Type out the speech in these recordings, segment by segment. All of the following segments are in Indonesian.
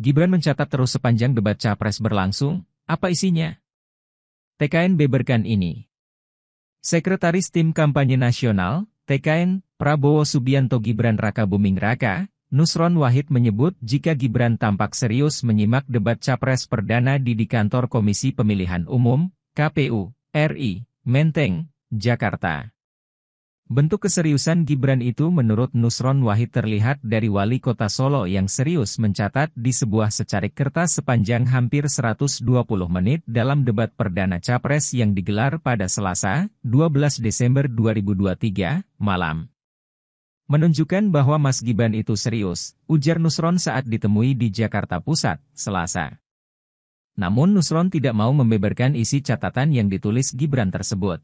Gibran mencatat terus sepanjang debat capres berlangsung, apa isinya? TKN beberkan ini. Sekretaris Tim Kampanye Nasional, TKN, Prabowo Subianto Gibran Raka Buming Raka, Nusron Wahid menyebut jika Gibran tampak serius menyimak debat capres perdana di di kantor Komisi Pemilihan Umum, KPU, RI, Menteng, Jakarta. Bentuk keseriusan Gibran itu menurut Nusron Wahid terlihat dari wali kota Solo yang serius mencatat di sebuah secarik kertas sepanjang hampir 120 menit dalam debat perdana Capres yang digelar pada Selasa, 12 Desember 2023, malam. Menunjukkan bahwa Mas Gibran itu serius, ujar Nusron saat ditemui di Jakarta Pusat, Selasa. Namun Nusron tidak mau membeberkan isi catatan yang ditulis Gibran tersebut.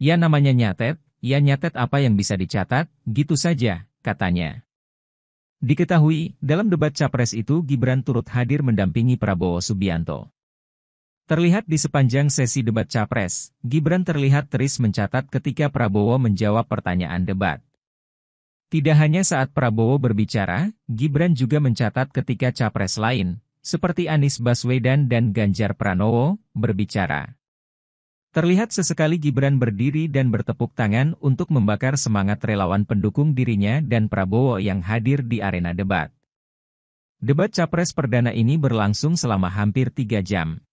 Ya namanya nyatet, ia nyatet apa yang bisa dicatat, gitu saja, katanya. Diketahui, dalam debat capres itu Gibran turut hadir mendampingi Prabowo Subianto. Terlihat di sepanjang sesi debat capres, Gibran terlihat teris mencatat ketika Prabowo menjawab pertanyaan debat. Tidak hanya saat Prabowo berbicara, Gibran juga mencatat ketika capres lain, seperti Anies Baswedan dan Ganjar Pranowo, berbicara. Terlihat sesekali Gibran berdiri dan bertepuk tangan untuk membakar semangat relawan pendukung dirinya dan Prabowo yang hadir di arena debat. Debat Capres Perdana ini berlangsung selama hampir tiga jam,